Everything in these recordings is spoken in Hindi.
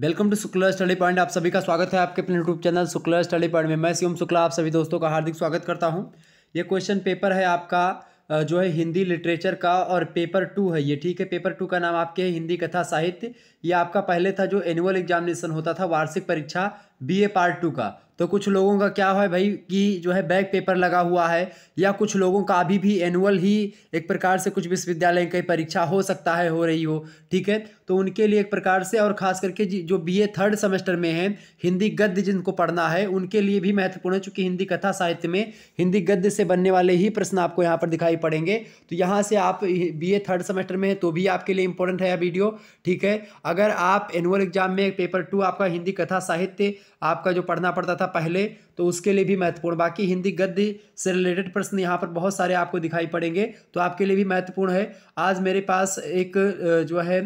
welcome to Shukla study point आप सभी का स्वागत है आपके अपने YouTube channel Shukla study point में मैं शिवम शुक्ला आप सभी दोस्तों का हार्दिक स्वागत करता हूं ये क्वेश्चन पेपर है आपका जो है हिंदी लिटरेचर का और पेपर टू है ये ठीक है पेपर टू का नाम आपके है हिंदी कथा साहित्य ये आपका पहले था जो एनुअल एग्जामिनेशन होता था वार्षिक परीक्षा बीए पार्ट टू का तो कुछ लोगों का क्या है भाई कि जो है बैक पेपर लगा हुआ है या कुछ लोगों का अभी भी एनुअल ही एक प्रकार से कुछ विश्वविद्यालय की परीक्षा हो सकता है हो रही हो ठीक है तो उनके लिए एक प्रकार से और ख़ास करके जो बीए थर्ड सेमेस्टर में है हिंदी गद्य जिनको पढ़ना है उनके लिए भी महत्वपूर्ण है चूँकि हिंदी कथा साहित्य में हिंदी गद्य से बनने वाले ही प्रश्न आपको यहाँ पर दिखाई पड़ेंगे तो यहाँ से आप बी थर्ड सेमेस्टर में है तो भी आपके लिए इंपॉर्टेंट है यह वीडियो ठीक है अगर आप एनुअल एग्जाम में पेपर टू आपका हिंदी कथा साहित्य आपका जो पढ़ना पड़ता था पहले तो उसके लिए भी महत्वपूर्ण बाकी हिंदी गद्य से रिलेटेड प्रश्न यहाँ पर बहुत सारे आपको दिखाई पड़ेंगे तो आपके लिए भी महत्वपूर्ण है आज मेरे पास एक जो है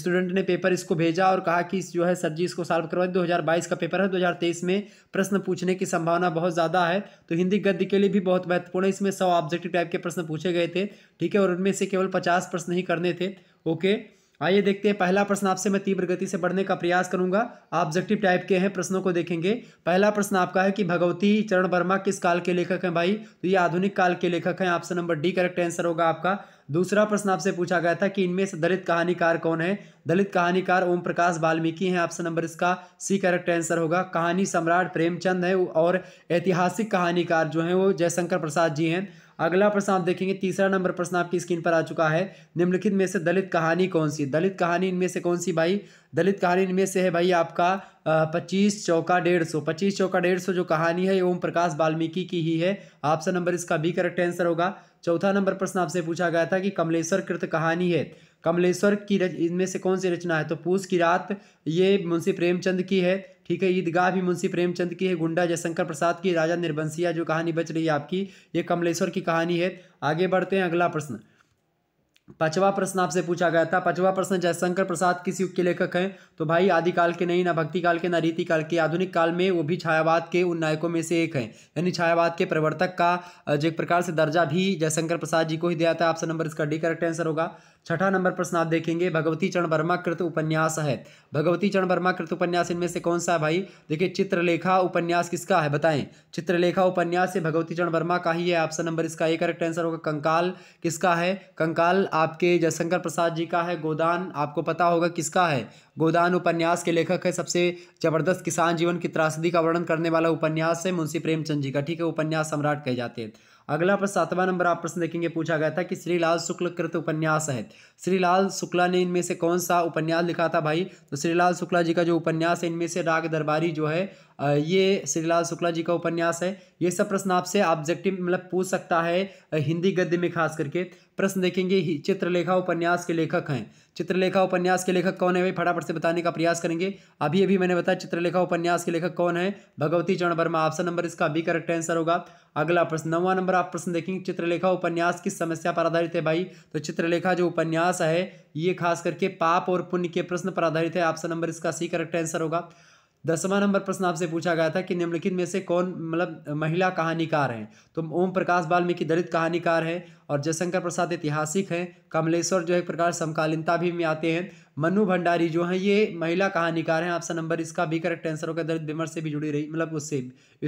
स्टूडेंट ने पेपर इसको भेजा और कहा कि जो है सर जी इसको सॉल्व हज़ार 2022 का पेपर है 2023 में प्रश्न पूछने की संभावना बहुत ज़्यादा है तो हिंदी गद्य के लिए भी बहुत महत्वपूर्ण है इसमें सौ ऑब्जेक्टिव टाइप के प्रश्न पूछे गए थे ठीक है और उनमें से केवल पचास प्रश्न ही करने थे ओके आइए देखते हैं पहला प्रश्न आपसे मैं तीव्र गति से बढ़ने का प्रयास करूंगा ऑब्जेक्टिव टाइप के हैं प्रश्नों को देखेंगे पहला प्रश्न आपका है कि भगवती चरण वर्मा किस काल के लेखक हैं भाई तो ये आधुनिक काल के लेखक हैं option number D correct answer होगा आपका दूसरा प्रश्न आपसे पूछा गया था कि इनमें से दलित कहानीकार कौन है दलित कहानीकार ओम प्रकाश वाल्मीकि हैं ऑप्शन नंबर इसका सी करेक्ट आंसर होगा कहानी सम्राट प्रेमचंद है और ऐतिहासिक कहानीकार जो हैं वो जयशंकर प्रसाद जी हैं अगला प्रश्न आप देखेंगे तीसरा नंबर प्रश्न आपकी स्क्रीन पर आ चुका है निम्नलिखित में से दलित कहानी कौन सी दलित कहानी इनमें से कौन सी भाई दलित कहानी इनमें से है भाई आपका पच्चीस चौका डेढ़ सौ पच्चीस चौका डेढ़ सौ जो कहानी है ओम प्रकाश वाल्मीकि की ही है ऑप्शन नंबर इसका बी करेक्ट आंसर होगा चौथा नंबर प्रश्न आपसे पूछा गया था कि कमलेश्वर कृत कहानी है कमलेश्वर की रच इनमें से कौन सी रचना है तो पूस की रात ये मुंशी प्रेमचंद की है ठीक है ईदगाह भी मुंशी प्रेमचंद की है गुंडा जयशंकर प्रसाद की राजा निर्बंसिया जो कहानी बच रही है आपकी ये कमलेश्वर की कहानी है आगे बढ़ते हैं अगला प्रश्न पचवा प्रश्न आपसे पूछा गया था पचवा प्रश्न जयशंकर प्रसाद किस युग के लेखक हैं तो भाई आदिकाल के नहीं ना भक्ति काल के ना रीति काल के आधुनिक काल में वो भी छायावाद के उन नायकों में से एक हैं यानी छायावाद के प्रवर्तक का जो एक प्रकार से दर्जा भी जयशंकर प्रसाद जी को ही दिया था ऑप्शन नंबर इसका डी करेक्ट आंसर होगा छठा नंबर प्रश्न आप देखेंगे भगवती चरण वर्मा कृत उपन्यास है भगवती चरण वर्मा कृत उपन्यास इनमें से कौन सा है भाई देखिए चित्रलेखा उपन्यास किसका है बताएं चित्रलेखा उपन्यास से भगवती चरण वर्मा का ही है ऑप्शन नंबर इसका एक करेक्ट आंसर होगा कंकाल किसका है कंकाल आपके जयशंकर प्रसाद जी का है गोदान आपको पता होगा किसका है गोदान उपन्यास के लेखक है सबसे जबरदस्त किसान जीवन की त्रासदी का वर्णन करने वाला उपन्यास है मुंशी प्रेमचंद जी का ठीक है उपन्यास सम्राट कहे जाते हैं अगला प्रश्न सातवा नंबर आप प्रश्न देखेंगे पूछा गया था कि श्रीलाल शुक्ल कृत उपन्यास है श्रीलाल शुक्ला ने इनमें से कौन सा उपन्यास लिखा था भाई तो श्रीलाल शुक्ला जी का जो उपन्यास है इनमें से राग दरबारी जो है ये श्रीलाल शुक्ला जी का उपन्यास है ये सब प्रश्न आपसे ऑब्जेक्टिव मतलब पूछ सकता है हिंदी गद्य में खास करके प्रश्न देखेंगे चित्रलेखा उपन्यास के लेखक हैं चित्रलेखा उपन्यास के लेखक कौन है भाई फटाफट से बताने का प्रयास करेंगे अभी अभी मैंने बताया चित्रलेखा उपन्यास के लेखक कौन है भगवती चरण वर्मा ऑप्शन नंबर इसका भी करेक्ट आंसर होगा अगला प्रश्न नवा नंबर आप प्रश्न देखेंगे चित्रलेखा उपन्यास किस समस्या पर आधारित है भाई तो चित्रलेखा जो उपन्यास है ये खास करके पाप और पुण्य के प्रश्न पर आधारित है ऑप्शन नंबर इसका सी करेक्ट आंसर होगा दसवां नंबर प्रश्न आपसे पूछा गया था कि निम्नलिखित में से कौन मतलब महिला कहानीकार हैं तो ओम प्रकाश वाल्मीकि दलित कहानीकार हैं और जयशंकर प्रसाद ऐतिहासिक हैं कमलेश्वर जो है एक प्रकार समकालीनता भी में आते हैं मनु भंडारी जो हैं ये महिला कहानीकार हैं आपसा नंबर इसका भी करेक्ट आंसर होगा दलित विमर्श से भी जुड़ी रही मतलब उससे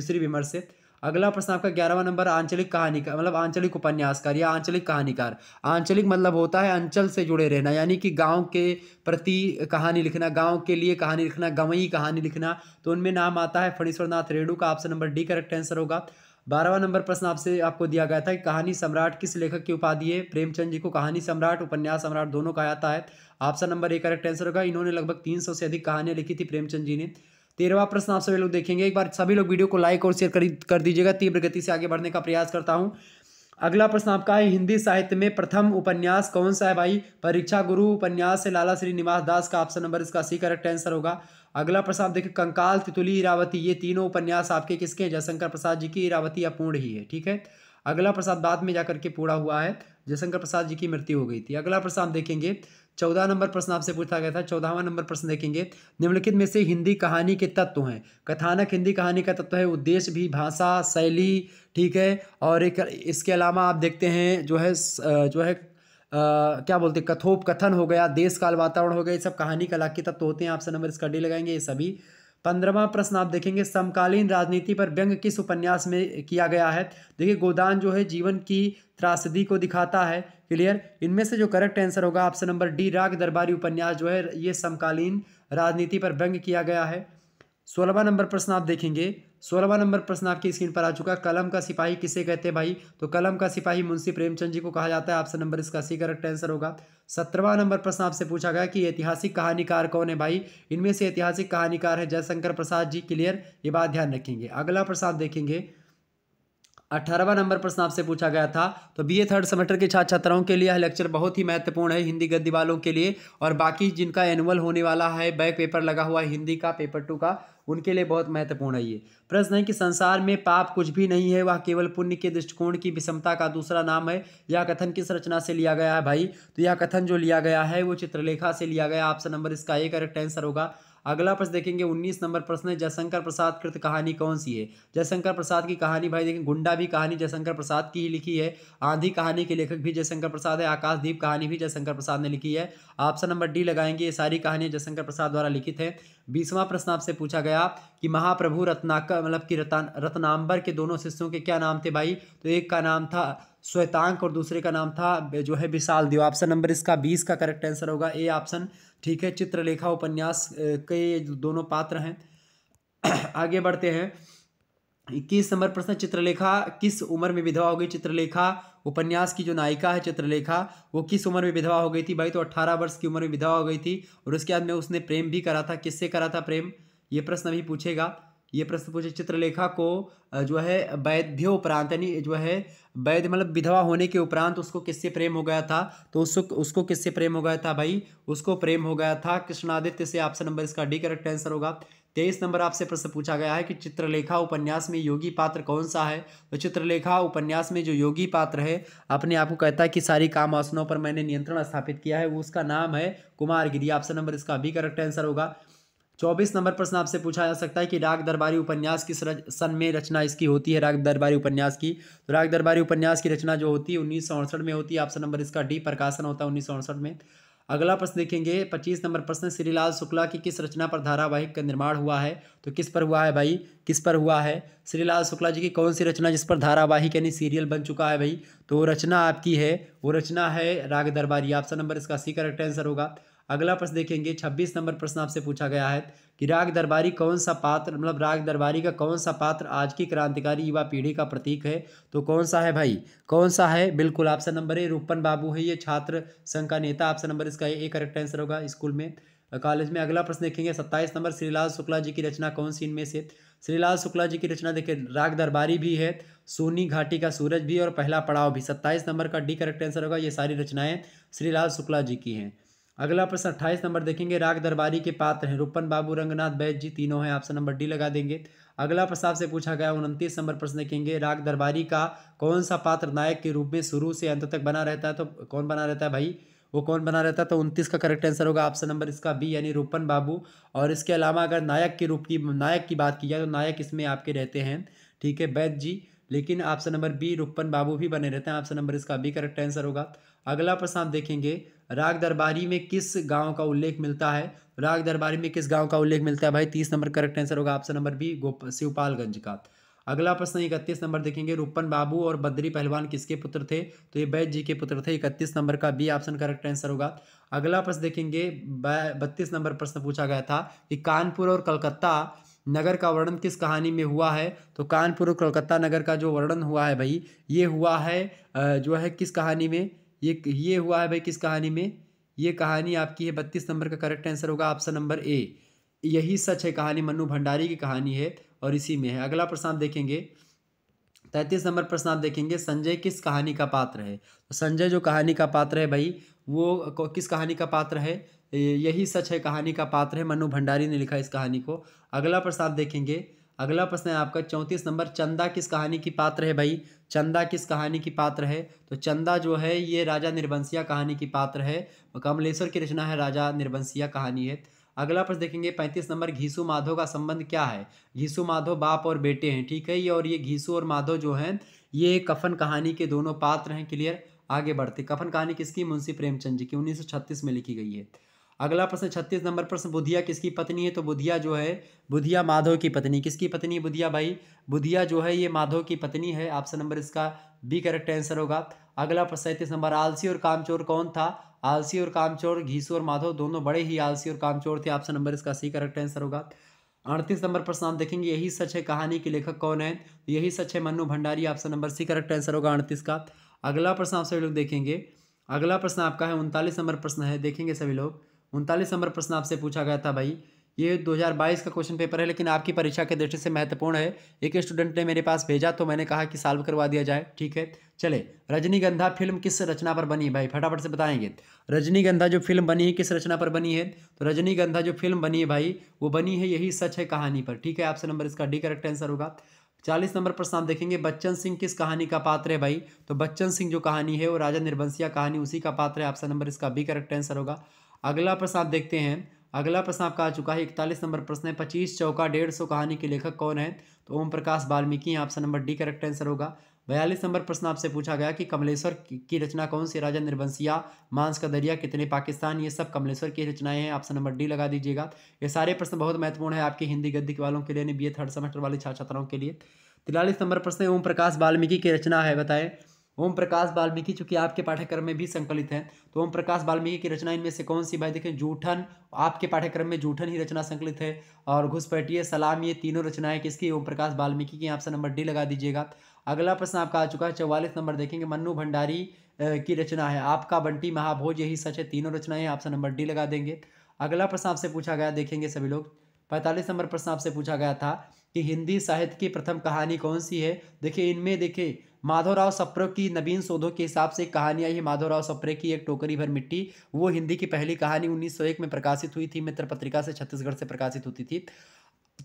स्त्री विमर्श से अगला प्रश्न आपका ग्यारहवा नंबर आंचलिक कहानीकार मतलब आंचलिक उपन्यासकार या आंचलिक कहानीकार आंचलिक मतलब होता है अंचल से जुड़े रहना यानी कि गांव के प्रति कहानी लिखना गांव के लिए कहानी लिखना गवई कहानी लिखना तो उनमें नाम आता है फणीश्वरनाथ रेणु का option number D correct answer होगा बारहवा नंबर प्रश्न आपसे आपको दिया गया था कि कहानी सम्राट किस लेखक की उपाधि है प्रेमचंद जी को कहानी सम्राट उपन्यास सम्राट दोनों का आता है option number A correct answer होगा इन्होंने लगभग तीन सौ से अधिक कहानियां लिखी थी प्रेमचंद जी ने तेरहवा प्रश्न आप सभी लोग देखेंगे एक बार सभी लोग वीडियो को लाइक और शेयर कर दीजिएगा तीव्र गति से आगे बढ़ने का प्रयास करता हूँ अगला प्रश्न आपका है हिंदी साहित्य में प्रथम उपन्यास कौन सा है भाई परीक्षा गुरु उपन्यास से लाला श्रीनिवास दास का ऑप्शन नंबर इसका सी करेक्ट आंसर होगा अगला प्रश्न आप देखिए कंकाल तितुली इरावती ये तीनों उपन्यास आपके किसके हैं जयशंकर प्रसाद जी की इरावती अपूर्ण ही है ठीक है अगला प्रसाद बाद में जाकर के पूरा हुआ है जयशंकर प्रसाद जी की मृत्यु हो गई थी अगला प्रश्न आप देखेंगे चौदह नंबर प्रश्न आपसे पूछा गया था चौदहवा नंबर प्रश्न देखेंगे निम्नलिखित में से हिंदी कहानी के तत्व हैं कथानक हिंदी कहानी का तत्व है उद्देश्य भी भाषा शैली ठीक है और एक इसके अलावा आप देखते हैं जो है जो है आ, क्या बोलते हैं कथन हो गया देश काल वातावरण हो गया ये सब कहानी कला के तत्व होते हैं आपसे नंबर इसका डी लगाएंगे ये सभी पंद्रवा प्रश्न आप देखेंगे समकालीन राजनीति पर व्यंग किस उपन्यास में किया गया है देखिए गोदान जो है जीवन की त्रासदी को दिखाता है क्लियर इनमें से जो करेक्ट आंसर होगा option number D Raag Darbari उपन्यास जो है ये समकालीन राजनीति पर व्यंग किया गया है सोलहवा नंबर प्रश्न आप देखेंगे सोलहवा नंबर प्रश्न आपकी स्क्रीन पर आ चुका है कलम का सिपाही किसे कहते हैं भाई तो कलम का सिपाही मुंशी प्रेमचंद जी को कहा जाता है आपसे नंबर इसका सी करेक्ट आंसर होगा सत्रहवा नंबर प्रश्न आपसे पूछा गया कि ऐतिहासिक कहानीकार कौन है भाई इनमें से ऐतिहासिक कहानीकार है जयशंकर प्रसाद जी क्लियर ये बात ध्यान रखेंगे अगला प्रश्न आप देखेंगे अठारहवा नंबर प्रश्न आपसे पूछा गया था तो बीए थर्ड सेमेस्टर के छात्र छात्राओं के लिए यह लेक्चर बहुत ही महत्वपूर्ण है हिंदी गद्दी वालों के लिए और बाकी जिनका एनुअल होने वाला है बैक पेपर लगा हुआ है हिंदी का पेपर टू का उनके लिए बहुत महत्वपूर्ण है ये प्रश्न है कि संसार में पाप कुछ भी नहीं है वह केवल पुण्य के दृष्टिकोण की विषमता का दूसरा नाम है यह कथन किस रचना से लिया गया है भाई तो यह कथन जो लिया गया है वो चित्रलेखा से लिया गया ऑप्शन नंबर इसका ए करेक्ट आंसर होगा अगला प्रश्न देखेंगे उन्नीस नंबर प्रश्न है जयशंकर प्रसाद कृत कहानी कौन सी है जयशंकर प्रसाद की कहानी भाई देखें गुंडा भी कहानी जयशंकर प्रसाद की ही लिखी है आंधी कहानी के लेखक भी जयशंकर प्रसाद है आकाशदीप कहानी भी जयशंकर प्रसाद ने लिखी है ऑप्शन नंबर डी लगाएंगे ये सारी कहानियां जयशंकर प्रसाद द्वारा लिखित है बीसवां प्रश्न आपसे पूछा गया कि महाप्रभु रत्नाकर मतलब कि रतन रत्नाम्बर के दोनों शिष्यों के क्या नाम थे भाई तो एक का नाम था श्वेतांक और दूसरे का नाम था जो है विशाल देव ऑप्शन नंबर इसका बीस का करेक्ट आंसर होगा ए ऑप्शन ठीक है चित्रलेखा उपन्यास के दोनों पात्र हैं आगे बढ़ते हैं इक्कीस नंबर प्रश्न चित्रलेखा किस उम्र में विधवा हो गई चित्रलेखा उपन्यास की जो नायिका है चित्रलेखा वो किस उम्र में विधवा हो गई थी भाई तो अट्ठारह वर्ष की उम्र में विधवा हो गई थी और उसके बाद में उसने प्रेम भी करा था किससे करा था प्रेम ये प्रश्न भी पूछेगा ये प्रश्न पूछे चित्रलेखा को जो है वैध्य उपरांत यानी जो है वैध मतलब विधवा होने के उपरांत उसको किससे प्रेम हो गया था तो उसको उसको किससे प्रेम हो गया था भाई उसको प्रेम हो गया था कृष्णादित्य से आपसे नंबर इसका डी करेक्ट आंसर होगा तेईस नंबर आपसे प्रश्न पूछा गया है कि चित्रलेखा उपन्यास में योगी पात्र कौन सा है तो चित्रलेखा उपन्यास में जो योगी पात्र है अपने आप को कहता है कि सारी काम आसनों पर मैंने नियंत्रण स्थापित किया है उसका नाम है कुमार गिरी ऑप्शन नंबर इसका भी करेक्ट आंसर होगा चौबीस नंबर प्रश्न आपसे पूछा जा सकता है कि राग दरबारी उपन्यास किस सन में रचना इसकी होती है राग दरबारी उपन्यास की तो राग दरबारी उपन्यास की रचना जो होती है उन्नीस में होती है ऑप्शन नंबर इसका डी प्रकाशन होता है उन्नीस में अगला प्रश्न देखेंगे पच्चीस नंबर प्रश्न श्रीलाल शुक्ला की किस रचना पर धारावाहिक का निर्माण हुआ है तो किस पर हुआ है भाई किस पर हुआ है श्रीलाल शुक्ला जी की कौन सी रचना जिस पर धारावाहिक यानी सीरियल बन चुका है भाई तो वो रचना आपकी है वो रचना है राग दरबारी ऑप्शन नंबर इसका सी करेक्ट आंसर होगा अगला प्रश्न देखेंगे छब्बीस नंबर प्रश्न आपसे पूछा गया है कि राग दरबारी कौन सा पात्र मतलब राग दरबारी का कौन सा पात्र आज की क्रांतिकारी युवा पीढ़ी का प्रतीक है तो कौन सा है भाई कौन सा है बिल्कुल ऑप्शन नंबर ए रूपन बाबू है ये छात्र संघ का नेता ऑप्शन नंबर इसका ए करेक्ट आंसर होगा स्कूल में कॉलेज में अगला प्रश्न देखेंगे सत्ताईस नंबर श्रीलाल शुक्ला जी की रचना कौन सी इनमें से श्रीलाल शुक्ला जी की रचना देखिए राग दरबारी भी है सोनी घाटी का सूरज भी और पहला पड़ाव भी सत्ताईस नंबर का डी करेक्ट आंसर होगा ये सारी रचनाएं श्रीलाल शुक्ला जी की हैं अगला प्रश्न अट्ठाईस नंबर देखेंगे राग दरबारी के पात्र हैं रूपन बाबू रंगनाथ बैज जी तीनों हैं ऑप्शन नंबर डी लगा देंगे अगला प्रश्न आपसे पूछा गया उनतीस नंबर प्रश्न देखेंगे राग दरबारी का कौन सा पात्र नायक के रूप में शुरू से अंत तक बना रहता है तो कौन बना रहता है भाई वो कौन बना रहता है तो उनतीस का करेक्ट आंसर होगा ऑप्शन नंबर इसका बी यानी रूपन बाबू और इसके अलावा अगर नायक के रूप की नायक की बात की जाए तो नायक इसमें आपके रहते हैं ठीक है बैद जी लेकिन option number B Rupan Babu भी बने रहते हैं ऑप्शन नंबर इसका बी करेक्ट आंसर होगा अगला प्रश्न आप देखेंगे राग दरबारी में किस गांव का उल्लेख मिलता है राग दरबारी में किस गांव का उल्लेख मिलता है भाई तीस नंबर करेक्ट आंसर होगा ऑप्शन नंबर बी शिवपालगंज का अगला प्रश्न इकतीस नंबर देखेंगे रूपन बाबू और बद्री पहलवान किसके पुत्र थे तो ये बैद जी के पुत्र थे इकतीस नंबर का बी ऑप्शन करेक्ट आंसर होगा अगला प्रश्न देखेंगे बत्तीस नंबर प्रश्न पूछा गया था कि कानपुर और कलकत्ता नगर का वर्णन किस कहानी में हुआ है तो कानपुर और कोलकाता नगर का जो वर्णन हुआ है भाई ये हुआ है जो है किस कहानी में ये ये हुआ है भाई किस कहानी में ये कहानी आपकी है बत्तीस नंबर का करेक्ट आंसर होगा ऑप्शन नंबर ए यही सच है कहानी मनु भंडारी की कहानी है और इसी में है अगला प्रश्न आप देखेंगे तैतीस नंबर प्रश्न आप देखेंगे संजय किस कहानी का पात्र है तो संजय जो कहानी का पात्र है भाई वो किस कहानी का पात्र है यही सच है कहानी का पात्र है मनु भंडारी ने लिखा इस कहानी को अगला प्रश्न आप देखेंगे अगला प्रश्न है आपका चौंतीस नंबर चंदा किस कहानी की पात्र है भाई चंदा किस कहानी की पात्र है तो चंदा जो है ये राजा निर्वंशिया कहानी की पात्र है कमलेश्वर की रचना है राजा निर्वंशिया कहानी है अगला प्रश्न देखेंगे पैंतीस नंबर घीसु माधो का संबंध क्या है घीसु माधो बाप और बेटे हैं ठीक है ये और ये घीसू और माधो जो हैं ये कफन कहानी के दोनों पात्र हैं क्लियर आगे बढ़ते कफन कहानी किसकी मुंशी प्रेमचंद जी की उन्नीस में लिखी गई है अगला प्रश्न छत्तीस नंबर प्रश्न बुधिया किसकी पत्नी है तो बुधिया जो है बुधिया माधव की पत्नी किसकी पत्नी है बुधिया भाई बुधिया जो है ये माधव की पत्नी है ऑप्शन नंबर इसका बी करेक्ट आंसर होगा अगला प्रश्न सैंतीस नंबर आलसी और कामचोर कौन था आलसी और कामचोर घीसू और माधव दोनों बड़े ही आलसी और कामचोर थे ऑप्शन नंबर इसका सी करेक्ट आंसर होगा अड़तीस नंबर प्रश्न आप देखेंगे यही सच है कहानी के लेखक कौन है यही सच है Mannu Bhandari option number C correct answer होगा अड़तीस का अगला प्रश्न आप सभी लोग देखेंगे अगला प्रश्न आपका है उनतालीस नंबर प्रश्न है देखेंगे सभी लोग उनतालीस नंबर प्रश्न आपसे पूछा गया था भाई ये 2022 का क्वेश्चन पेपर है लेकिन आपकी परीक्षा के दृष्टि से महत्वपूर्ण है एक स्टूडेंट ने मेरे पास भेजा तो मैंने कहा कि सॉल्व करवा दिया जाए ठीक है चले रजनीगंधा फिल्म किस रचना पर बनी है भाई फटाफट से बताएंगे रजनीगंधा जो फिल्म बनी है किस रचना पर बनी है तो रजनीगंधा जो फिल्म बनी है भाई वो बनी है यही सच है कहानी पर ठीक है आपसे नंबर इसका डी करेक्ट आंसर होगा चालीस नंबर प्रश्न आप देखेंगे बच्चन सिंह किस कहानी का पात्र है भाई तो बच्चन सिंह जो कहानी है वो राजा निर्वंशिया कहानी उसी का पात्र है आपसे नंबर इसका बी करेक्ट आंसर होगा अगला प्रश्न आप देखते हैं अगला प्रश्न आपका आ चुका है इकतालीस नंबर प्रश्न है पच्चीस चौका डेढ़ सौ कहानी के लेखक कौन है तो Om Prakash Valmiki option number D correct answer होगा बयालीस नंबर प्रश्न आपसे पूछा गया कि कमलेश्वर की रचना कौन सी राजा निर्वंशिया मांस का दरिया कितने पाकिस्तान ये सब कमलेश्वर की रचनाएं हैं ऑप्शन नंबर डी लगा दीजिएगा ये सारे प्रश्न बहुत महत्वपूर्ण है आपकी हिंदी गद्दी वालों के लिए बी ए थर्ड सेमेस्टर वाले छात्र छात्राओं के लिए तिरालीस नंबर प्रश्न ओम प्रकाश वाल्मीकि की रचना है बताएं ओम प्रकाश वाल्मीकि चूंकि आपके पाठ्यक्रम में भी संकलित है तो ओम प्रकाश वाल्मीकि की रचना इनमें से कौन सी भाई देखें जूठन आपके पाठ्यक्रम में जूठन ही रचना संकलित है और घुसपैठिए सलाम ये तीनों रचनाएं किसकी ओम प्रकाश वाल्मीकि की आपसे नंबर डी लगा दीजिएगा अगला प्रश्न आपका आ चुका है चौवालीस नंबर देखेंगे मन्नू भंडारी की रचना है आपका बंटी महाभोज यही सच है तीनों रचनाएं आपसे नंबर डी लगा देंगे अगला प्रश्न आपसे पूछा गया देखेंगे सभी लोग पैंतालीस नंबर प्रश्न आपसे पूछा गया था कि हिंदी साहित्य की प्रथम कहानी कौन सी है देखिए इनमें देखिए माधवराव सप्रे की नवीन शोधों के हिसाब से कहानियाँ ही माधवराव सप्रे की एक टोकरी भर मिट्टी वो हिंदी की पहली कहानी 1901 में प्रकाशित हुई थी मित्र पत्रिका से छत्तीसगढ़ से प्रकाशित होती थी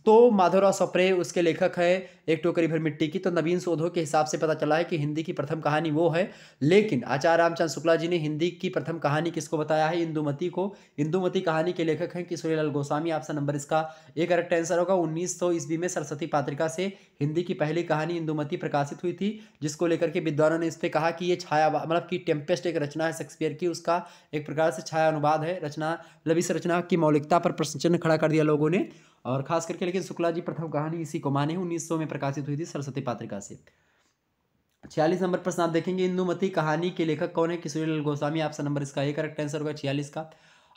तो माधवराव सप्रे उसके लेखक है एक टोकरी भर मिट्टी की तो नवीन शोधों के हिसाब से पता चला है कि हिंदी की प्रथम कहानी वो है लेकिन आचार्य रामचंद्र शुक्ला जी ने हिंदी की प्रथम कहानी किसको बताया है इंदुमती को इंदुमती कहानी के लेखक हैं किशोरीलाल गोस्वामी आपसे नंबर इसका एक करेक्ट आंसर होगा उन्नीस सौ ईस्वी में सरस्वती पात्रिका से हिंदी की पहली कहानी इंदुमती प्रकाशित हुई थी जिसको लेकर के विद्वानों ने इस पर कहा कि ये छाया मतलब कि टेम्पेस्ट एक रचना है शेक्सपियर की उसका एक प्रकार से छाया अनुवाद है रचना मतलब इस रचना की मौलिकता पर प्रश्न चिन्ह खड़ा कर दिया लोगों ने और खास करके लेकिन शुक्ला जी प्रथम कहानी इसी को माने उन्नीस में प्रकाशित हुई थी सरस्वती पात्रिका से छियालीस नंबर प्रश्न आप देखेंगे इंदुमती कहानी के लेखक कौन है किशोरी लाल गोस्वामी आपसे नंबर इसका ये करेक्ट आंसर होगा छियालीस का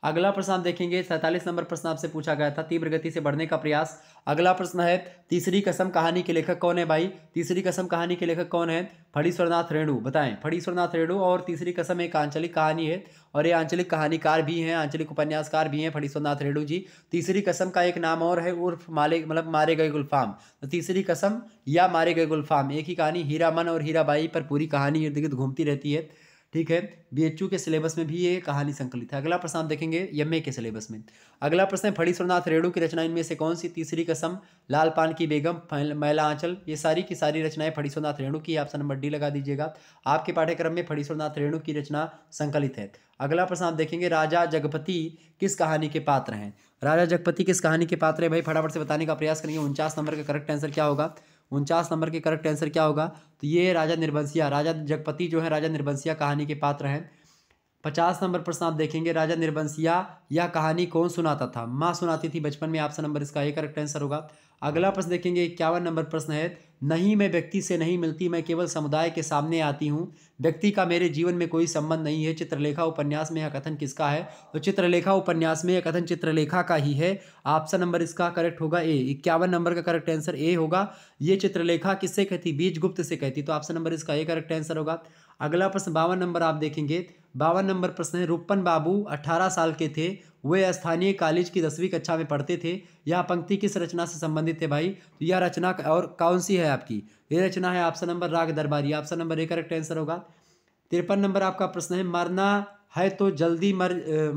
अगला प्रश्न आप देखेंगे सैंतालीस नंबर प्रश्न आपसे पूछा गया था तीव्र गति से बढ़ने का प्रयास अगला प्रश्न है तीसरी कसम कहानी के लेखक कौन है भाई तीसरी कसम कहानी के लेखक कौन है फड़ीश्वरनाथ रेणु बताएं फड़ीश्वरनाथ रेणु और तीसरी कसम एक आंचलिक कहानी है और ये आंचलिक कहानीकार भी हैं आंचलिक उपन्यासकार भी हैं फड़ीश्वरनाथ रेणु जी तीसरी कसम का एक नाम और है उर्फ माले मतलब मारे गए गुलफाम तो तीसरी कसम या मारे गए गुलफाम एक ही कहानी हीरा मन और हीराबाई पर पूरी कहानी इर्द गिर्द घूमती रहती है ठीक है बीएचयू के सिलेबस में भी ये कहानी संकलित है अगला प्रश्न आप देखेंगे एमए के सिलेबस में अगला प्रश्न है फणीश्वरनाथ रेणु की रचना इनमें से कौन सी तीसरी कसम लाल पान की बेगम मैला आंचल ये सारी की सारी रचनाएं फणीश्वरनाथ रेणु की ऑप्शन नंबर डी लगा दीजिएगा आपके पाठ्यक्रम में फणीश्वरनाथ रेणु की रचना संकलित है अगला प्रश्न आप देखेंगे राजा जगपति किस कहानी के पात्र हैं राजा जगपति किस कहानी के पात्र है भाई फटाफट से बताने का प्रयास करेंगे उनचास नंबर का करेक्ट आंसर क्या होगा उनचास नंबर के करेक्ट आंसर क्या होगा तो ये राजा निर्वंसिया राजा जगपति जो है राजा निर्वंसिया कहानी के पात्र हैं पचास नंबर प्रश्न आप देखेंगे राजा निर्वंसिया यह कहानी कौन सुनाता था माँ सुनाती थी बचपन में आपसे नंबर इसका ये करेक्ट आंसर होगा अगला प्रश्न देखेंगे इक्यावन नंबर प्रश्न है नहीं मैं व्यक्ति से नहीं मिलती मैं केवल समुदाय के सामने आती हूँ व्यक्ति का मेरे जीवन में कोई संबंध नहीं है चित्रलेखा उपन्यास में यह कथन किसका है तो चित्रलेखा उपन्यास में यह कथन चित्रलेखा का ही है ऑप्शन नंबर इसका करेक्ट होगा ए इक्यावन नंबर का करेक्ट आंसर ए होगा ये चित्रलेखा किससे कहती बीज गुप्त से कहती तो ऑप्शन नंबर इसका ए करेक्ट आंसर होगा अगला प्रश्न बावन नंबर आप देखेंगे बावन नंबर प्रश्न है रूपन बाबू अट्ठारह साल के थे वे स्थानीय कॉलेज की दसवीं कक्षा में पढ़ते थे यह पंक्ति किस रचना से संबंधित है भाई तो यह रचना और कौन सी है आपकी ये रचना है option number Raag Darbari option number A correct answer होगा तिरपन नंबर आपका प्रश्न है मरना है तो जल्दी मर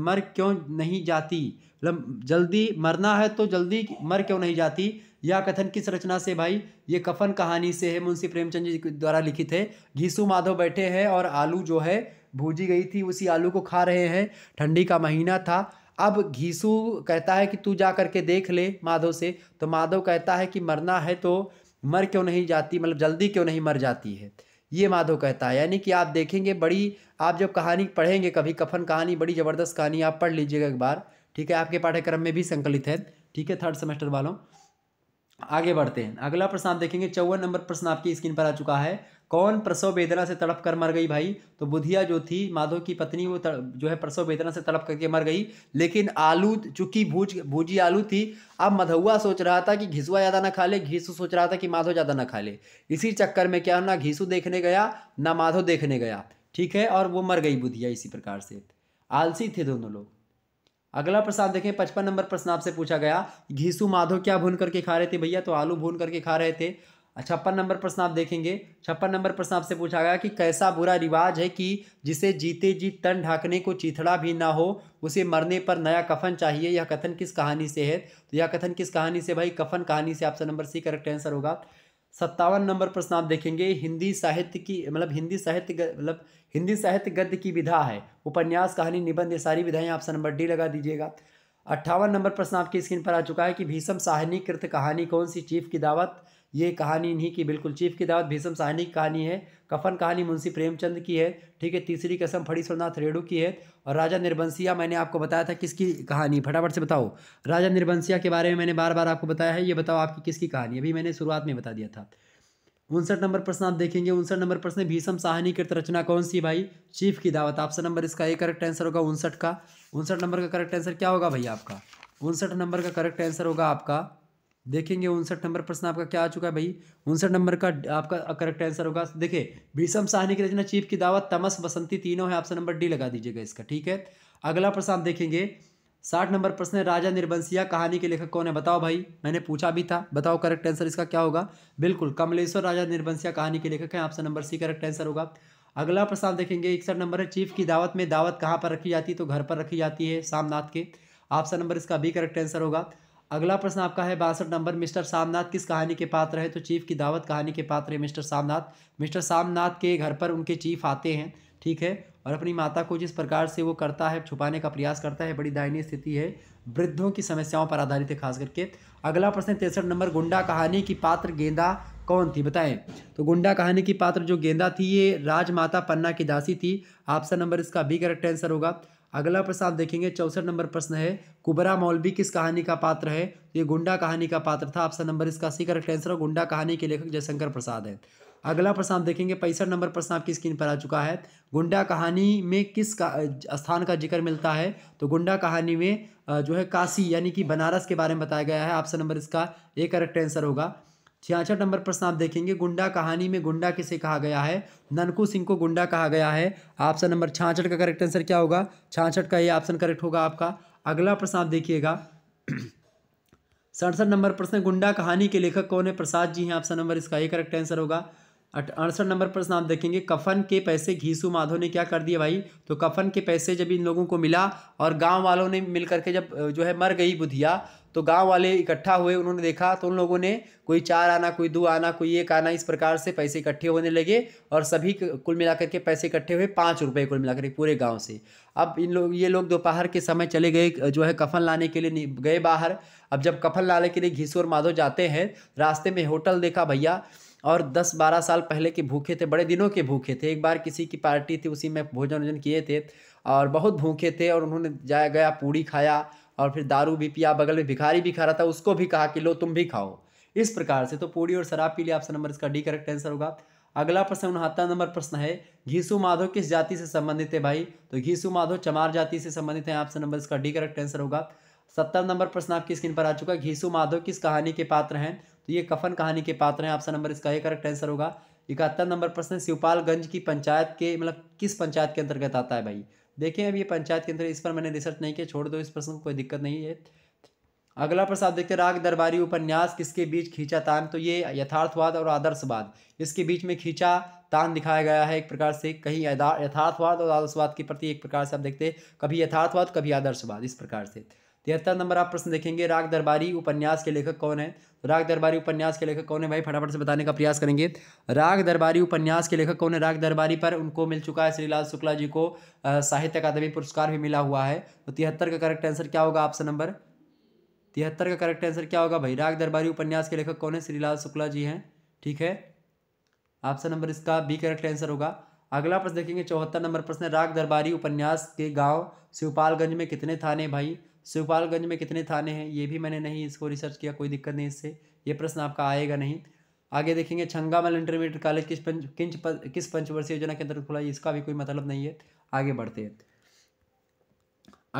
मर क्यों नहीं जाती मतलब जल्दी मरना है तो जल्दी मर क्यों नहीं जाती यह कथन किस रचना से भाई ये कफन कहानी से है मुंशी प्रेमचंद जी द्वारा लिखित है घीसू माधव बैठे हैं और आलू जो है भूजी गई थी उसी आलू को खा रहे हैं ठंडी का महीना था अब घीसू कहता है कि तू जा करके देख ले माधव से तो माधव कहता है कि मरना है तो मर क्यों नहीं जाती मतलब जल्दी क्यों नहीं मर जाती है ये माधव कहता है यानी कि आप देखेंगे बड़ी आप जब कहानी पढ़ेंगे कभी कफन कहानी बड़ी ज़बरदस्त कहानी आप पढ़ लीजिएगा एक बार ठीक है आपके पाठ्यक्रम में भी संकलित है ठीक है थर्ड सेमेस्टर वालों आगे बढ़ते हैं अगला प्रश्न आप देखेंगे चौवन नंबर प्रश्न आपकी स्क्रीन पर आ चुका है कौन प्रसव वेदना से तड़प कर मर गई भाई तो बुधिया जो थी माधव की पत्नी वो तर, जो है प्रसव वेदना से तड़प करके मर गई लेकिन आलू चूंकि भूज भूजी आलू थी अब मधुआ सोच रहा था कि घिसुआ ज़्यादा ना खा ले घीसू सोच रहा था कि माधव ज़्यादा ना खा ले इसी चक्कर में क्या ना घीसू देखने गया ना माधव देखने गया ठीक है और वो मर गई बुधिया इसी प्रकार से आलसी थे दोनों लोग अगला प्रश्न देखें पचपन नंबर प्रश्न आपसे पूछा गया घीसू माधव क्या भून करके खा रहे थे भैया तो आलू भून करके खा रहे थे छप्पन नंबर प्रश्न आप देखेंगे छप्पन नंबर प्रश्न आपसे पूछा गया कि कैसा बुरा रिवाज है कि जिसे जीते जी तन ढाकने को चिथड़ा भी ना हो उसे मरने पर नया कफन चाहिए यह कथन किस कहानी से है तो यह कथन किस कहानी से भाई कफन कहानी से आपसे नंबर सी करेक्ट आंसर होगा सत्तावन नंबर प्रश्न आप देखेंगे हिंदी साहित्य की मतलब हिंदी साहित्य मतलब हिंदी साहित्य गद्य की विधा है उपन्यास कहानी निबंध ये सारी विधाएँ आपसे नंबर डी लगा दीजिएगा अट्ठावन नंबर प्रश्न आपकी स्क्रीन पर आ चुका है कि भीषम साहनी कृत कहानी कौन सी चीफ की दावत ये कहानी इन्हीं की बिल्कुल चीफ की दावत भीषम साहनी की कहानी है कफन कहानी मुंशी प्रेमचंद की है ठीक है तीसरी कसम फड़ी सोनाथ रेडू की है और राजा निर्बंसिया मैंने आपको बताया था किसकी कहानी फटाफट से बताओ राजा निर्बंसिया के बारे में मैंने बार बार आपको बताया है ये बताओ आपकी किसकी कहानी अभी मैंने शुरुआत में बता दिया था उनसठ नंबर प्रश्न आप देखेंगे उनसठ नंबर प्रश्न भीषम साहनी कृत रचना कौन सी भाई चीफ की दावत ऑप्शन नंबर इसका एक करेक्ट आंसर होगा उनसठ का उनसठ नंबर का करेक्ट आंसर क्या होगा भैया आपका उनसठ नंबर का करेक्ट आंसर होगा आपका देखेंगे उनसठ नंबर प्रश्न आपका क्या आ चुका है भाई उनसठ नंबर का आपका करेक्ट आंसर होगा देखिए भीषम साहनी की रचना चीफ की दावत तमस बसंती तीनों है ऑप्शन नंबर डी लगा दीजिएगा इसका ठीक है अगला प्रश्न आप देखेंगे साठ नंबर प्रश्न है राजा निर्वंशिया कहानी के लेखक कौन है बताओ भाई मैंने पूछा भी था बताओ करेक्ट आंसर इसका क्या होगा बिल्कुल कमलेश्वर राजा निर्वंशिया कहानी के लेखक हैं option number C correct answer होगा अगला प्रश्न आप देखेंगे इकसठ नंबर है चीफ की दावत में दावत कहाँ पर रखी जाती है तो घर पर रखी जाती है सामनाथ के ऑप्शन नंबर इसका बी करेक्ट आंसर होगा अगला प्रश्न आपका है बासठ नंबर मिस्टर सामनाथ किस कहानी के पात्र है तो चीफ की दावत कहानी के पात्र है मिस्टर सामनाथ मिस्टर सामनाथ के घर पर उनके चीफ आते हैं ठीक है और अपनी माता को जिस प्रकार से वो करता है छुपाने का प्रयास करता है बड़ी दायनीय स्थिति है वृद्धों की समस्याओं पर आधारित है खास करके अगला प्रश्न तिरसठ नंबर गुंडा कहानी की पात्र गेंदा कौन थी बताएं तो गुंडा कहानी की पात्र जो गेंदा थी ये राजमाता पन्ना की दासी थी ऑप्शन नंबर इसका बी करेक्ट आंसर होगा अगला प्रश्न आप देखेंगे चौसठ नंबर प्रश्न है कुबरा मौलवी किस कहानी का पात्र है तो ये गुंडा कहानी का पात्र था ऑप्शन नंबर इसका सी करेक्ट आंसर गुंडा कहानी के लेखक जयशंकर प्रसाद है अगला प्रश्न आप देखेंगे पैंसठ नंबर प्रश्न आपकी स्क्रीन पर आ चुका है गुंडा कहानी में किस का स्थान का जिक्र मिलता है तो गुंडा कहानी में जो है काशी यानी कि बनारस के बारे में बताया गया है ऑप्शन नंबर इसका ए करेक्ट आंसर होगा छियासठ नंबर प्रश्न आप देखेंगे गुंडा कहानी में गुंडा किसे कहा गया है ननकू सिंह को गुंडा कहा गया है ऑप्शन नंबर छाछठ का करेक्ट आंसर क्या होगा छाछठ का ये ऑप्शन करेक्ट होगा आपका अगला प्रश्न आप देखिएगा सड़सठ नंबर प्रश्न गुंडा कहानी के लेखक कौन है प्रसाद जी हैं ऑप्शन नंबर इसका ये करेक्ट आंसर होगा अड़सठ नंबर प्रश्न आप देखेंगे कफन के पैसे घीसू माधव ने क्या कर दिया भाई तो कफन के पैसे जब इन लोगों को मिला और गांव वालों ने मिल करके जब जो है मर गई बुधिया तो गांव वाले इकट्ठा हुए उन्होंने देखा तो उन लोगों ने कोई चार आना कोई दो आना कोई एक आना इस प्रकार से पैसे इकट्ठे होने लगे और सभी कुल मिलाकर के पैसे इकट्ठे हुए पाँच रुपये कुल मिलाकर पूरे गांव से अब इन लोग ये लोग दोपहर के समय चले गए जो है कफन लाने के लिए गए बाहर अब जब कफन लाने के लिए घीसू और माधव जाते हैं रास्ते में होटल देखा भैया और 10-12 साल पहले के भूखे थे बड़े दिनों के भूखे थे एक बार किसी की पार्टी थी उसी में भोजन वोजन किए थे और बहुत भूखे थे और उन्होंने जाया गया पूड़ी खाया और फिर दारू भी पिया बगल में भिखारी भी खा रहा था उसको भी कहा कि लो तुम भी खाओ इस प्रकार से तो पूड़ी और शराब पी लिया ऑप्शन नंबर इसका डी करेक्ट आंसर होगा अगला प्रश्न उनहत्तर नंबर प्रश्न है घीसू माधो किस जाति से संबंधित है भाई तो घीसु माधो चमार जाति से संबंधित है ऑप्शन नंबर इसका डी करेक्ट आंसर होगा सत्तर नंबर प्रश्न आपकी स्क्रीन पर आ चुका है घीसू माधो किस कहानी के पात्र हैं तो ये कफन कहानी के पात्र हैं ऑप्शन नंबर इसका ये करेक्ट आंसर होगा इकहत्तर नंबर प्रश्न शिवपालगंज की पंचायत के मतलब किस पंचायत के अंतर्गत आता है भाई देखें अब ये पंचायत के अंदर इस पर मैंने रिसर्च नहीं किया छोड़ दो इस प्रश्न कोई दिक्कत नहीं है अगला प्रश्न आप देखते राग दरबारी उपन्यास किसके बीच खींचा तान तो ये यथार्थवाद और आदर्शवाद इसके बीच में खींचा तान दिखाया गया है एक प्रकार से कहीं यथार्थवाद और आदर्शवाद के प्रति एक प्रकार से आप देखते कभी यथार्थवाद कभी आदर्शवाद इस प्रकार से तिहत्तर नंबर आप प्रश्न देखेंगे राग दरबारी उपन्यास के लेखक कौन है तो राग दरबारी उपन्यास के लेखक कौन है भाई फटाफट से बताने का प्रयास करेंगे राग दरबारी उपन्यास के लेखक कौन है राग दरबारी पर उनको मिल चुका है श्रीलाल शुक्ला जी को साहित्य अकादमी पुरस्कार भी मिला हुआ है तो तिहत्तर का करेक्ट आंसर क्या होगा ऑप्शन नंबर तिहत्तर का करेक्ट आंसर क्या होगा भाई राग दरबारी उपन्यास के लेखक कौन है श्रीलाल शुक्ला जी हैं ठीक है ऑप्शन नंबर इसका बी करेक्ट आंसर होगा अगला प्रश्न देखेंगे चौहत्तर नंबर प्रश्न राग दरबारी उपन्यास के गांव शिवपालगंज में कितने थाने भाई शिवपालगंज में कितने थाने हैं ये भी मैंने नहीं इसको रिसर्च किया कोई दिक्कत नहीं इससे ये प्रश्न आपका आएगा नहीं आगे देखेंगे छंगामल इंटरमीडिएट कॉलेज किस पंच किंच किस पंचवर्षीय योजना के अंतर्गत खुला इसका भी कोई मतलब नहीं है आगे बढ़ते हैं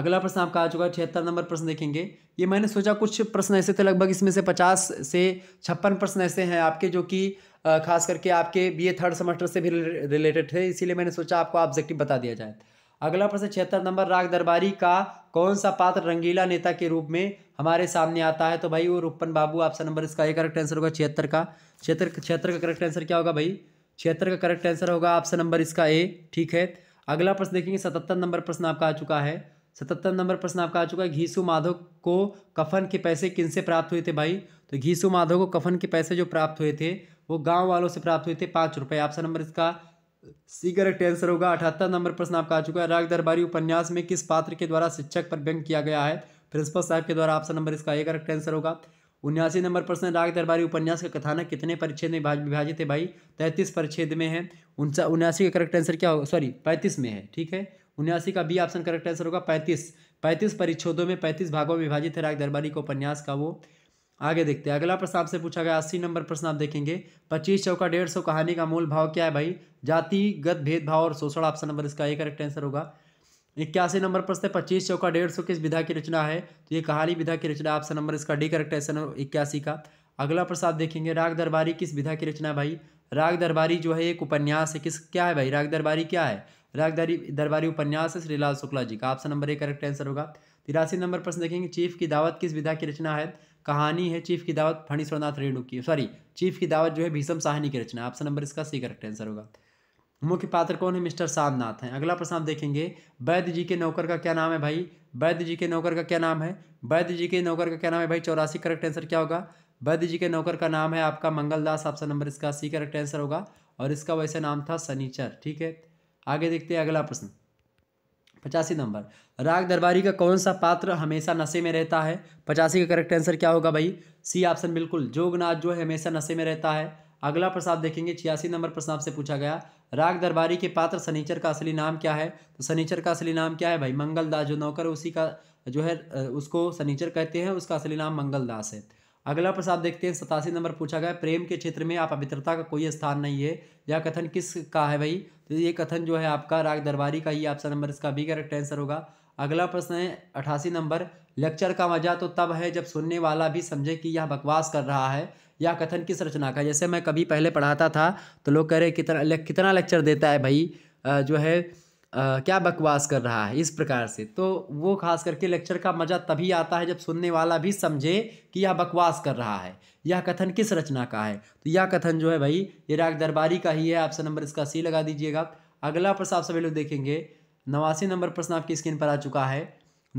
अगला प्रश्न आपका आ चुका है छिहत्तर नंबर प्रश्न देखेंगे ये मैंने सोचा कुछ प्रश्न ऐसे थे लगभग इसमें से पचास से छप्पन प्रश्न ऐसे हैं आपके जो कि खास करके आपके बीए थर्ड सेमेस्टर से भी रिलेटेड थे इसीलिए मैंने सोचा आपको ऑब्जेक्टिव बता दिया जाए अगला प्रश्न छिहत्तर नंबर राग दरबारी का कौन सा पात्र रंगीला नेता के रूप में हमारे सामने आता है तो भाई वो रूपन बाबू ऑप्शन नंबर इसका ए करेक्ट आंसर होगा छिहत्तर का छिहत्तर छिहत्तर का करेक्ट आंसर क्या होगा भाई छिहत्तर का करेक्ट आंसर होगा ऑप्शन नंबर इसका ए ठीक है अगला प्रश्न देखेंगे सतहत्तर नंबर प्रश्न आपका आ चुका है सतहत्तर नंबर प्रश्न आपका आ चुका है घीसु माधव को कफन के पैसे किन से प्राप्त हुए थे भाई तो घीसु माधव को कफन के पैसे जो प्राप्त हुए थे वो गांव वालों से प्राप्त हुए थे पाँच रुपये ऑप्शन नंबर इसका सी करेक्ट आंसर होगा अठहत्तर नंबर प्रश्न आपका आ चुका है राग दरबारी उपन्यास में किस पात्र के द्वारा शिक्षक पर व्यंग किया गया है प्रिंसिपल साहब के द्वारा ऑप्शन नंबर इसका ए करेक्ट आंसर होगा उन्यासी नंबर प्रश्न राग दरबारी उपन्यास का कथानक कितने परिच्छेद में विभाजित है भाई तैंतीस परिच्छेद में है उन्यासी का करेक्ट आंसर क्या होगा सॉरी पैंतीस में है ठीक है उन्यासी का बी ऑप्शन करेक्ट आंसर होगा पैंतीस पैंतीस परिच्छेदों में पैंतीस भागों में विभाजित है राग दरबारी का उपन्यास का वो आगे देखते हैं अगला प्रश्न आपसे पूछा गया अस्सी नंबर प्रश्न आप देखेंगे पच्चीस चौका डेढ़ सौ कहानी का मूल भाव क्या है भाई जातिगत भेदभाव और शोषण ऑप्शन नंबर इसका एक करेक्ट आंसर होगा इक्यासी नंबर प्रश्न है पच्चीस चौका डेढ़ सौ किस विधा की रचना है तो ये कहानी विधा की रचना ऑप्शन नंबर इसका डी करेक्ट आंसर इक्यासी का अगला प्रश्न आप देखेंगे राग दरबारी किस विधा की रचना भाई राग दरबारी जो है एक उपन्यास है किस क्या है भाई राग दरबारी क्या है राग दरबारी उपन्यास है श्रीलाल शुक्ला जी का ऑप्शन नंबर एक करेक्ट आंसर होगा तिरासी नंबर प्रश्न देखेंगे चीफ की दावत किस विधा की रचना है कहानी है चीफ की दावत फणीश्वरनाथ रेणु की सॉरी चीफ की दावत जो है भीषम साहनी की रचना ऑप्शन नंबर इसका सी करेक्ट आंसर होगा मुख्य पात्र कौन है मिस्टर सामनाथ हैं अगला प्रश्न आप देखेंगे वैद्य जी के नौकर का क्या नाम है भाई वैद्य जी के नौकर का क्या नाम है वैद्य जी के नौकर का क्या नाम है भाई चौरासी करेक्ट आंसर क्या होगा वैद्य जी के नौकर का नाम है आपका मंगलदास ऑप्शन नंबर इसका सी करेक्ट आंसर होगा और इसका वैसे नाम था सनीचर ठीक है आगे देखते हैं अगला प्रश्न पचासी नंबर राग दरबारी का कौन सा पात्र हमेशा नशे में रहता है पचासी का करेक्ट आंसर क्या होगा भाई सी ऑप्शन बिल्कुल जोगनाथ जो है हमेशा नशे में रहता है अगला प्रश्न आप देखेंगे छियासी नंबर प्रश्न आपसे पूछा गया राग दरबारी के पात्र सनीचर का असली नाम क्या है तो सनीचर का असली नाम क्या है भाई मंगलदास जो नौकर उसी का जो है उसको सनीचर कहते हैं उसका असली नाम मंगलदास है अगला प्रश्न आप देखते हैं सतासी नंबर पूछा गया प्रेम के क्षेत्र में आप अभित्रता का कोई स्थान नहीं है यह कथन किस का है भाई तो ये कथन जो है आपका राग दरबारी का ही आपसा नंबर इसका भी करेक्ट आंसर होगा अगला प्रश्न है अठासी नंबर लेक्चर का मजा तो तब है जब सुनने वाला भी समझे कि यह बकवास कर रहा है या कथन किस रचना का जैसे मैं कभी पहले पढ़ाता था तो लोग कह रहे कितना कितना लेक्चर देता है भाई जो है आ, क्या बकवास कर रहा है इस प्रकार से तो वो खास करके लेक्चर का मज़ा तभी आता है जब सुनने वाला भी समझे कि यह बकवास कर रहा है यह कथन किस रचना का है तो यह कथन जो है भाई ये राग दरबारी का ही है ऑप्शन नंबर इसका सी लगा दीजिएगा अगला प्रश्न आप सभी लोग देखेंगे नवासी नंबर प्रश्न आपकी स्क्रीन पर आ चुका है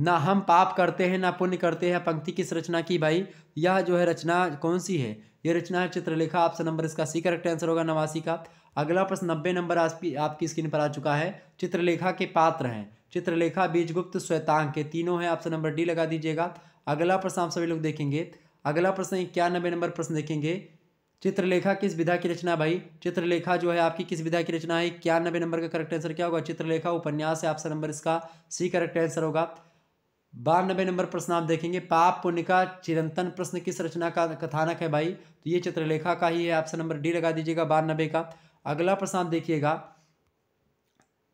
ना हम पाप करते हैं ना पुण्य करते हैं पंक्ति किस रचना की भाई यह जो है रचना कौन सी है ये रचना चित्रलेखा ऑप्शन नंबर इसका सी करेक्ट आंसर होगा नवासी का अगला प्रश्न नब्बे नंबर आपकी स्क्रीन पर आ चुका है चित्रलेखा के पात्र हैं चित्रलेखा बीजगुप्त श्वेतांग के तीनों हैं ऑप्शन नंबर डी लगा दीजिएगा अगला प्रश्न आप सभी लोग देखेंगे अगला प्रश्न इक्यानबे नंबर प्रश्न देखेंगे चित्रलेखा किस विधा की रचना भाई चित्रलेखा जो है आपकी किस विधा की रचना है इक्यानबे नंबर का करेक्ट आंसर क्या होगा चित्रलेखा उपन्यास है ऑप्शन नंबर इसका सी करेक्ट आंसर होगा बानबे नंबर प्रश्न आप देखेंगे पाप पुण्य का चिरंतन प्रश्न किस रचना का कथानक है भाई तो ये चित्रलेखा का ही है ऑप्शन नंबर डी लगा दीजिएगा बानबे का अगला प्रश्न आप देखिएगा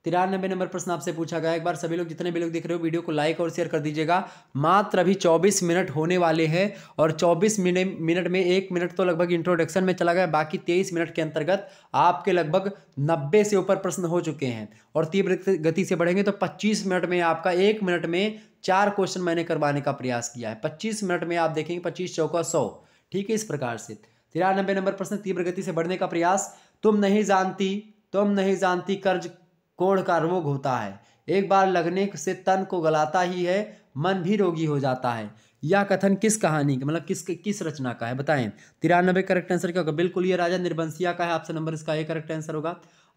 तिरानबे नंबर प्रश्न आपसे पूछा गया एक बार सभी लोग जितने भी लोग देख रहे हो वीडियो को लाइक और शेयर कर दीजिएगा मात्र अभी 24 मिनट होने वाले हैं और 24 मिनट में एक मिनट तो लगभग इंट्रोडक्शन में चला गया बाकी 23 मिनट के अंतर्गत आपके लगभग 90 से ऊपर प्रश्न हो चुके हैं और तीव्र गति से बढ़ेंगे तो पच्चीस मिनट में आपका एक मिनट में चार क्वेश्चन मैंने करवाने का प्रयास किया है पच्चीस मिनट में आप देखेंगे पच्चीस चौका सौ ठीक है इस प्रकार से तिरानबे नंबर प्रश्न तीव्र गति से बढ़ने का प्रयास तुम नहीं जानती तुम नहीं जानती कर्ज कोण का रोग होता है एक बार लगने से तन को गलाता ही है मन भी रोगी हो जाता है यह कथन किस कहानी का मतलब किस किस रचना का है बताएं तिरानबे करेक्ट आंसर क्या होगा बिल्कुल ये राजा निर्बंसिया का है आपसे नंबर इसका ये करेक्ट आंसर होगा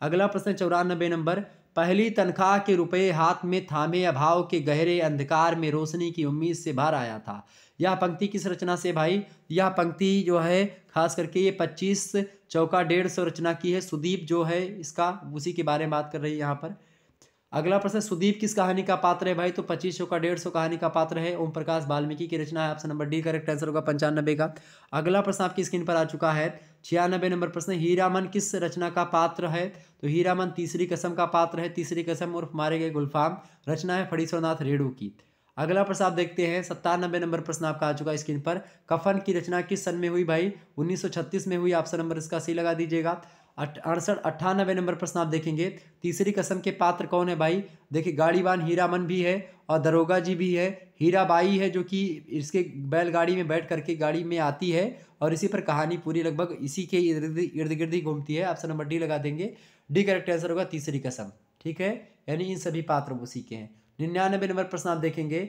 अगला प्रश्न चौरानबे नंबर पहली तनख्वाह के रुपए हाथ में थामे अभाव के गहरे अंधकार में रोशनी की उम्मीद से बाहर आया था यह पंक्ति किस रचना से भाई यह पंक्ति जो है खास करके ये पच्चीस चौका डेढ़ सौ रचना की है सुदीप जो है इसका उसी के बारे में बात कर रही है यहाँ पर अगला प्रश्न सुदीप किस कहानी का पात्र है भाई तो पच्चीस सौ का डेढ़ सौ कहानी का पात्र है ओम प्रकाश वाल्मीकि की रचना है option number D correct answer होगा पंचानबे का अगला प्रश्न आपकी स्क्रीन पर आ चुका है छियानबे नंबर प्रश्न हीरामन किस रचना का पात्र है तो हीरामन तीसरी कसम का पात्र है तीसरी कसम उर्फ मारे गए गुलफाम रचना है फणीश्वरनाथ रेणू की अगला प्रश्न आप देखते हैं सत्तानबे नंबर प्रश्न आपका आ चुका है स्क्रीन पर कफन की रचना किस सन में हुई भाई 1936 में हुई ऑप्शन नंबर इसका सी लगा दीजिएगा अड़सठ अट्ठानबे नंबर प्रश्न आप देखेंगे तीसरी कसम के पात्र कौन है भाई देखिए गाड़ीवान हीरामन भी है और दरोगा जी भी है हीराबाई है जो कि इसके बैलगाड़ी में बैठ करके गाड़ी में आती है और इसी पर कहानी पूरी लगभग इसी के इर्द गिर्द ही घूमती है ऑप्शन नंबर डी लगा देंगे डी करेक्ट आंसर होगा तीसरी कसम ठीक है यानी इन सभी पात्र उसी के हैं निन्यानवे नंबर प्रश्न आप देखेंगे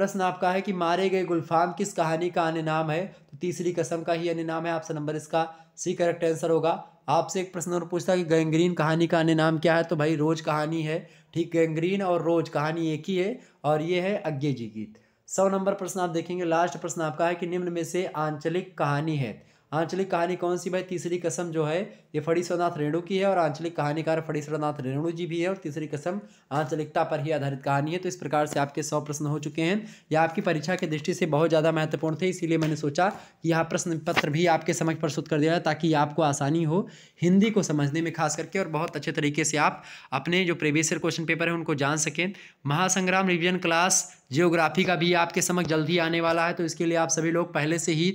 प्रश्न आपका है कि मारे गए गुलफाम किस कहानी का अन्य नाम है तो तीसरी कसम का ही अन्य नाम है आपसे नंबर इसका सी करेक्ट आंसर होगा आपसे एक प्रश्न और पूछता कि गैंग्रीन कहानी का अन्य नाम क्या है तो भाई रोज कहानी है ठीक गैंग्रीन और रोज कहानी एक ही है और ये है अज्ञे जी गीत सौ नंबर प्रश्न आप देखेंगे लास्ट प्रश्न आपका है कि निम्न में से आंचलिक कहानी है आंचलिक कहानी कौन सी भाई तीसरी कसम जो है ये फड़ीश्वरनाथ रेणु की है और आंचलिक कहानीकार फड़ीश्वरनाथ रेणु जी भी है और तीसरी कसम आंचलिकता पर ही आधारित कहानी है तो इस प्रकार से आपके सौ प्रश्न हो चुके हैं यह आपकी परीक्षा की दृष्टि से बहुत ज़्यादा महत्वपूर्ण थे इसीलिए मैंने सोचा कि यह प्रश्न पत्र भी आपके समझ प्रस्तुत कर दिया है ताकि आपको आसानी हो हिंदी को समझने में खास करके और बहुत अच्छे तरीके से आप अपने जो प्रीवियस क्वेश्चन पेपर है उनको जान सकें महासंग्राम रिविजन क्लास जियोग्राफी का भी आपके समक्ष जल्दी आने वाला है तो इसके लिए आप सभी लोग पहले से ही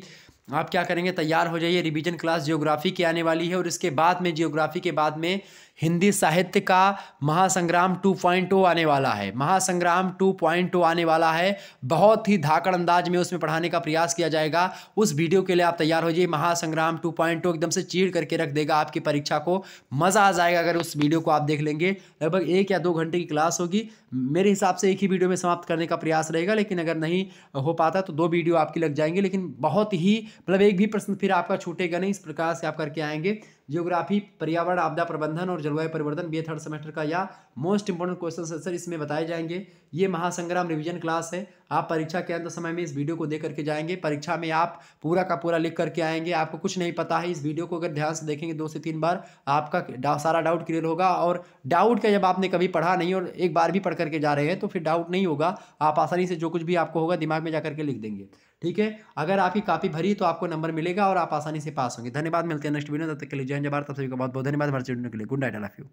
आप क्या करेंगे तैयार हो जाइए रिवीजन क्लास जियोग्राफी की आने वाली है और इसके बाद में जियोग्राफी के बाद में हिंदी साहित्य का महासंग्राम 2.0 आने वाला है महासंग्राम 2.0 आने वाला है बहुत ही धाकड़ अंदाज में उसमें पढ़ाने का प्रयास किया जाएगा उस वीडियो के लिए आप तैयार हो जाइए महासंग्राम 2.0 एकदम से चीड़ करके रख देगा आपकी परीक्षा को मज़ा आ जाएगा अगर उस वीडियो को आप देख लेंगे लगभग एक या दो घंटे की क्लास होगी मेरे हिसाब से एक ही वीडियो में समाप्त करने का प्रयास रहेगा लेकिन अगर नहीं हो पाता तो दो वीडियो आपकी लग जाएंगे लेकिन बहुत ही मतलब एक भी प्रश्न फिर आपका छूटेगा नहीं इस प्रकार से आप करके आएंगे जियोग्राफी पर्यावरण आपदा प्रबंधन और जलवायु परिवर्तन बी थर्ड सेमेस्टर का या मोस्ट इंपॉर्टेंट क्वेश्चन आंसर इसमें बताए जाएंगे ये महासंग्राम रिविजन क्लास है आप परीक्षा के अंत समय में इस वीडियो को देख करके जाएंगे परीक्षा में आप पूरा का पूरा लिख करके आएंगे आपको कुछ नहीं पता है इस वीडियो को अगर ध्यान से देखेंगे दो से तीन बार आपका सारा डाउट क्लियर होगा और डाउट का जब आपने कभी पढ़ा नहीं और एक बार भी पढ़ करके जा रहे हैं तो फिर डाउट नहीं होगा आप आसानी से जो कुछ भी आपको होगा दिमाग में जा करके लिख देंगे ठीक है अगर आपकी कापी भरी तो आपको नंबर मिलेगा और आप आसानी से पास होंगे धन्यवाद मिलते हैं नेक्स्ट वीडियो तब तक के लिए जय जय तब सभी का बहुत बहुत धन्यवाद भारत के लिए good night I love you